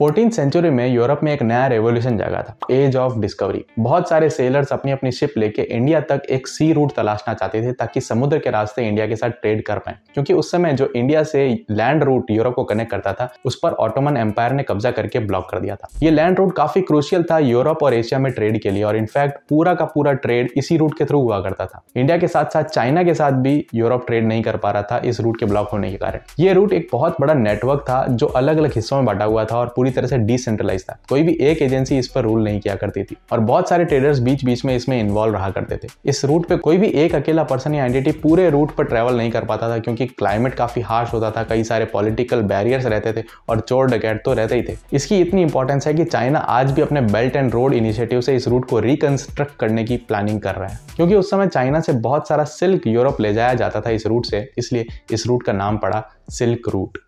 fourteen century में Europe में एक नया रेवोल्यूशन जागा था एज ऑफ डिस्कवरी बहुत सारे सेलर्स अपनी अपनी शिप लेके इंडिया तक एक सी रूट तलाशना चाहते थे ताकि समुद्र के रास्ते इंडिया के साथ ट्रेड कर पाए क्योंकि उस समय जो इंडिया से लैंड रूट यूरोप को कनेक्ट करता था उस पर ऑटोमन एम्पायर ने कब्जा करके ब्लॉक कर दिया था ये लैंड रूट काफी क्रूशियल था यूरोप और एशिया में ट्रेड के लिए और इनफैक्ट पूरा का पूरा ट्रेड इसी रूट के थ्रू हुआ करता था इंडिया के साथ साथ चाइना के साथ भी यूरोप ट्रेड नहीं कर पा रहा था इस रूट के ब्लॉक होने के कारण ये रूट एक बहुत बड़ा नेटवर्क था जो अलग अलग हिस्सों में बांटा हुआ था और पूरी पूरी तरह से डिसेंट्रलाइज था कोई भी एक एजेंसी इस पर रूल नहीं किया करती थी और बहुत सारे ट्रेडर्स बीच बीच में इसमें इन्वॉल्व रहा करते थे इस रूट पे कोई भी एक अकेला पर्सन या एंटिटी पूरे रूट पर ट्रैवल नहीं कर पाता था क्योंकि क्लाइमेट काफी हार्श होता था कई सारे पॉलिटिकल बैरियर्स रहते थे और चोर डकैट तो रहते ही थे इसकी इतनी इंपॉर्टेंस है कि चाइना आज भी अपने बेल्ट एंड रोड इनिशिएटिव से इस रूट को रिकंस्ट्रक्ट करने की प्लानिंग कर रहा है क्योंकि उस समय चाइना से बहुत सारा सिल्क यूरोप ले जाया जाता था इस रूट से इसलिए इस रूट का नाम पड़ा सिल्क रूट